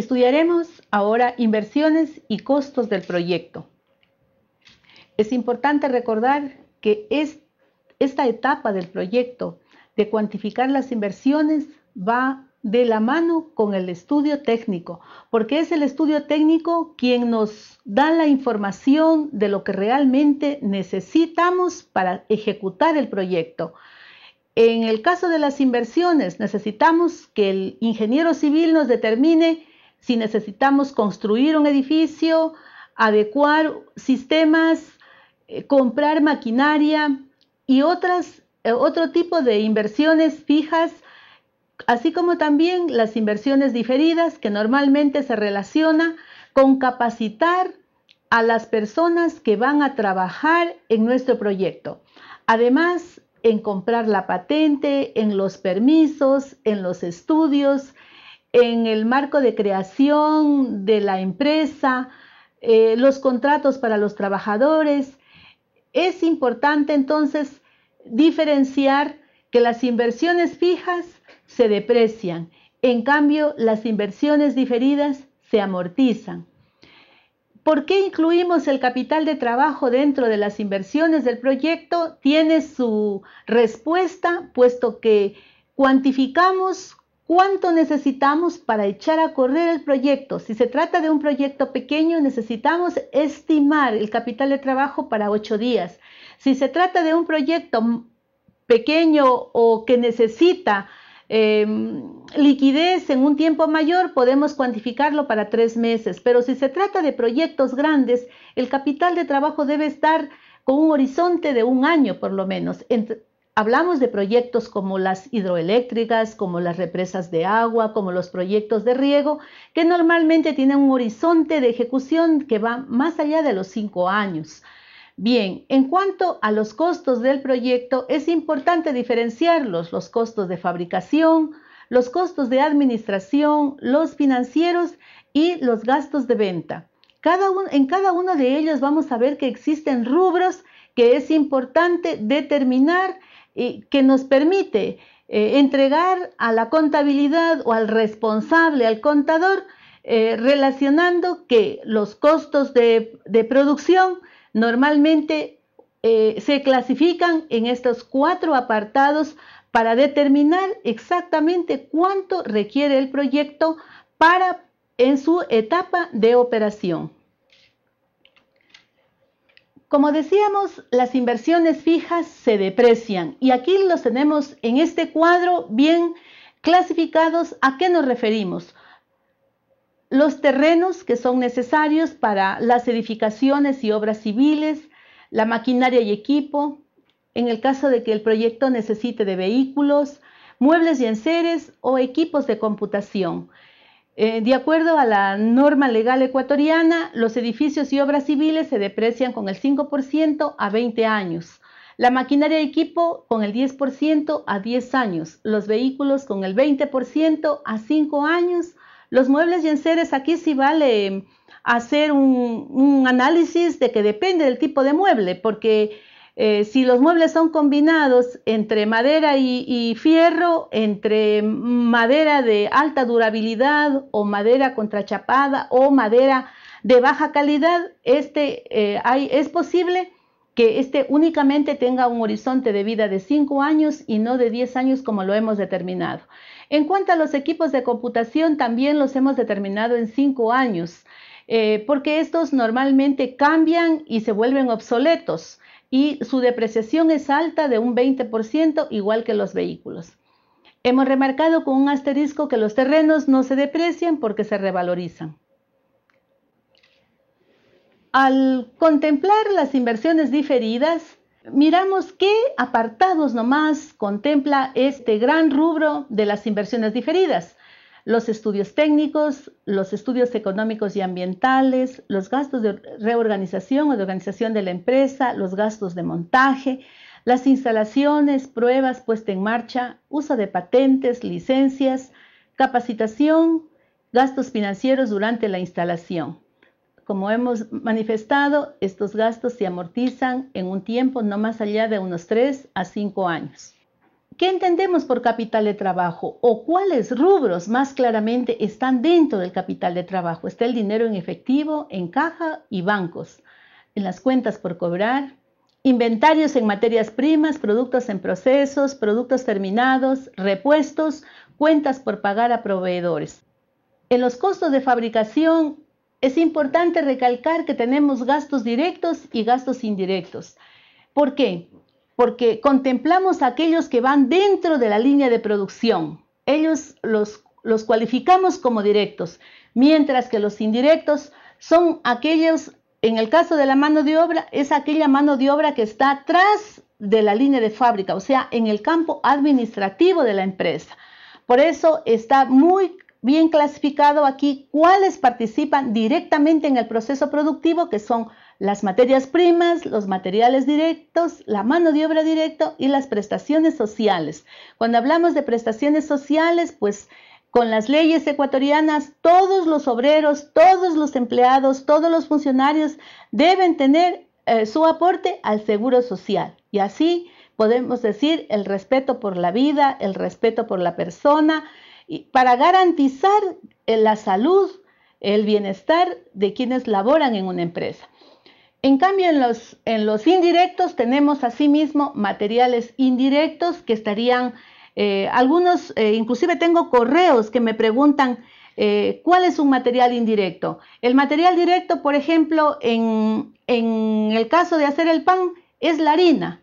Estudiaremos ahora inversiones y costos del proyecto. Es importante recordar que es, esta etapa del proyecto de cuantificar las inversiones va de la mano con el estudio técnico, porque es el estudio técnico quien nos da la información de lo que realmente necesitamos para ejecutar el proyecto. En el caso de las inversiones, necesitamos que el ingeniero civil nos determine si necesitamos construir un edificio, adecuar sistemas, eh, comprar maquinaria y otras, eh, otro tipo de inversiones fijas, así como también las inversiones diferidas que normalmente se relaciona con capacitar a las personas que van a trabajar en nuestro proyecto. Además, en comprar la patente, en los permisos, en los estudios, en el marco de creación de la empresa, eh, los contratos para los trabajadores. Es importante entonces diferenciar que las inversiones fijas se deprecian, en cambio las inversiones diferidas se amortizan. ¿Por qué incluimos el capital de trabajo dentro de las inversiones del proyecto? Tiene su respuesta, puesto que cuantificamos ¿Cuánto necesitamos para echar a correr el proyecto? Si se trata de un proyecto pequeño, necesitamos estimar el capital de trabajo para ocho días. Si se trata de un proyecto pequeño o que necesita em, liquidez en un tiempo mayor, podemos cuantificarlo para tres meses. Pero si se trata de proyectos grandes, el capital de trabajo debe estar con un horizonte de un año por lo menos. Hablamos de proyectos como las hidroeléctricas, como las represas de agua, como los proyectos de riego, que normalmente tienen un horizonte de ejecución que va más allá de los cinco años. Bien, en cuanto a los costos del proyecto, es importante diferenciarlos, los costos de fabricación, los costos de administración, los financieros y los gastos de venta. en cada uno de ellos vamos a ver que existen rubros que es importante determinar que nos permite eh, entregar a la contabilidad o al responsable, al contador, eh, relacionando que los costos de, de producción normalmente eh, se clasifican en estos cuatro apartados para determinar exactamente cuánto requiere el proyecto para en su etapa de operación. Como decíamos, las inversiones fijas se deprecian y aquí los tenemos en este cuadro bien clasificados. ¿A qué nos referimos? Los terrenos que son necesarios para las edificaciones y obras civiles, la maquinaria y equipo, en el caso de que el proyecto necesite de vehículos, muebles y enseres o equipos de computación. Eh, de acuerdo a la norma legal ecuatoriana, los edificios y obras civiles se deprecian con el 5% a 20 años, la maquinaria y equipo con el 10% a 10 años, los vehículos con el 20% a 5 años, los muebles y enseres aquí sí vale mm, hacer un análisis de que depende del tipo de mueble, porque eh, si los muebles son combinados entre madera y, fierro, entre madera de alta durabilidad o madera contrachapada o madera de baja calidad, este, eh, es posible que este únicamente tenga un horizonte de vida de 5 años y no de 10 años como lo hemos determinado. En cuanto a los equipos de computación, también los hemos determinado en 5 años, eh, porque estos normalmente cambian y se vuelven obsoletos y su depreciación es alta de un 20%, igual que los vehículos. Hemos remarcado con un asterisco que los terrenos no se deprecian porque se revalorizan. Al contemplar las inversiones diferidas, miramos qué apartados nomás contempla este gran rubro de las inversiones diferidas los estudios técnicos, los estudios económicos y ambientales, los gastos de reorganización o de organización de la empresa, los gastos de montaje, las instalaciones, pruebas, puesta en marcha, uso de patentes, licencias, capacitación, gastos financieros durante la instalación. Como hemos manifestado, estos gastos se amortizan en un tiempo no más allá de unos 3 a 5 años. ¿Qué entendemos por capital de trabajo o cuáles rubros más claramente están dentro del capital de trabajo? Está el dinero en efectivo, en caja y bancos, en las cuentas por cobrar, inventarios en materias primas, productos en procesos, productos terminados, repuestos, cuentas por pagar a proveedores. En los costos de fabricación es importante recalcar que tenemos gastos directos y gastos indirectos. ¿Por qué? porque contemplamos aquellos que van dentro de la línea de producción. Ellos los, los cualificamos como directos, mientras que los indirectos son aquellos, en el caso de la mano de obra, es aquella mano de obra que está atrás de la línea de fábrica, o sea, en el campo administrativo de la empresa. Por eso está muy bien clasificado aquí cuáles participan directamente en el proceso productivo, que son las materias primas, los materiales directos, la mano de obra directa y las prestaciones sociales. Cuando hablamos de prestaciones sociales, pues con las leyes ecuatorianas, todos los obreros, todos los empleados, todos los funcionarios deben tener eh, su aporte al seguro social. Y así podemos decir el respeto por la vida, el respeto por la persona, y para garantizar eh, la salud, el bienestar de quienes laboran en una empresa. En cambio, en los, indirectos tenemos asimismo materiales indirectos que estarían, eh, algunos, eh, inclusive tengo correos que me preguntan eh, cuál es un material indirecto. El material directo, por ejemplo, en el caso de hacer el pan, es la harina.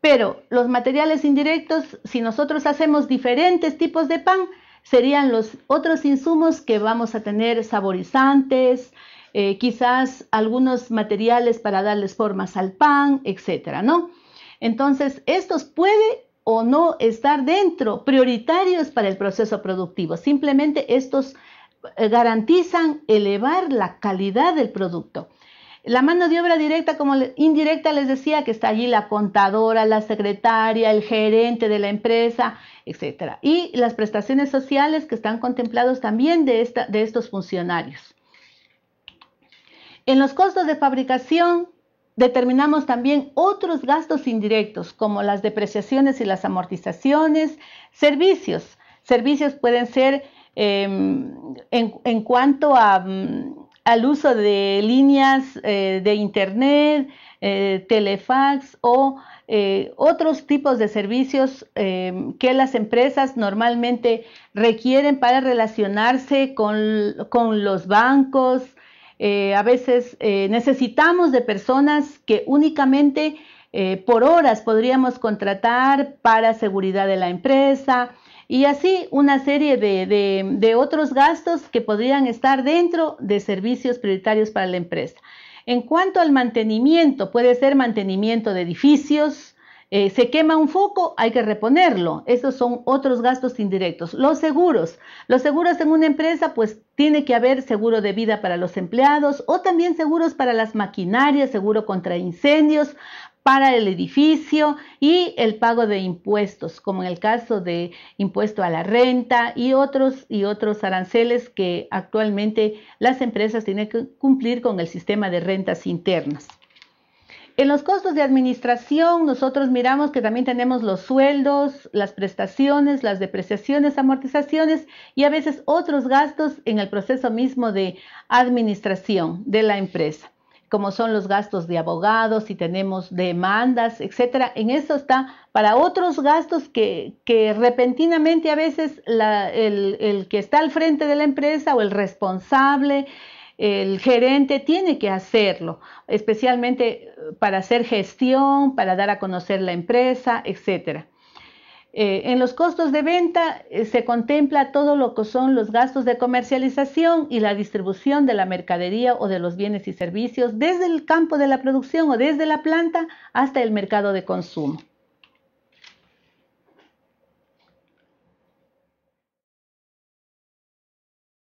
Pero los materiales indirectos, si nosotros hacemos diferentes tipos de pan, serían los otros insumos que vamos a tener, saborizantes, eh, quizás algunos materiales para darles formas al pan, etcétera, ¿no? Entonces, estos puede o no estar dentro, prioritarios para el proceso productivo. Simplemente estos eh, garantizan elevar la calidad del producto. La mano de obra directa como indirecta les decía que está allí la contadora, la secretaria, el gerente de la empresa, etcétera, Y las prestaciones sociales que están contemplados también de, esta, de estos funcionarios. En los costos de fabricación determinamos también otros gastos indirectos como las depreciaciones y las amortizaciones, servicios. Servicios pueden ser em, en, cuanto mm, al uso de líneas eh, de internet, eh, telefax o eh, otros tipos de servicios em, que las empresas normalmente requieren para relacionarse con, con los bancos, eh, a veces eh, necesitamos de personas que únicamente eh, por horas podríamos contratar para seguridad de la empresa y así una serie de otros gastos que podrían estar dentro de servicios prioritarios para la empresa. En cuanto al mantenimiento, puede ser mantenimiento de edificios, eh, se quema un foco, hay que reponerlo. Esos son otros gastos indirectos. Los seguros. Los seguros en una empresa, pues tiene que haber seguro de vida para los empleados o también seguros para las maquinarias, seguro contra incendios, para el edificio y el pago de impuestos, como en el caso de impuesto a la renta y otros y otros aranceles que actualmente las empresas tienen que cumplir con el sistema de rentas internas. En los costos de administración, nosotros miramos que también tenemos los sueldos, las prestaciones, las depreciaciones, amortizaciones y a veces otros gastos en el proceso mismo de administración de la empresa como son los gastos de abogados, si tenemos demandas, etcétera. En eso está para otros gastos que, repentinamente a veces el, el, que está al frente de la empresa o el responsable el gerente tiene que hacerlo, especialmente eh, para hacer gestión, para dar a conocer la empresa, etcétera. Eh, en los costos de venta eh, se contempla todo lo que son los gastos de comercialización y la distribución de la mercadería o de los bienes y servicios desde el campo de la producción o desde la planta hasta el mercado de consumo.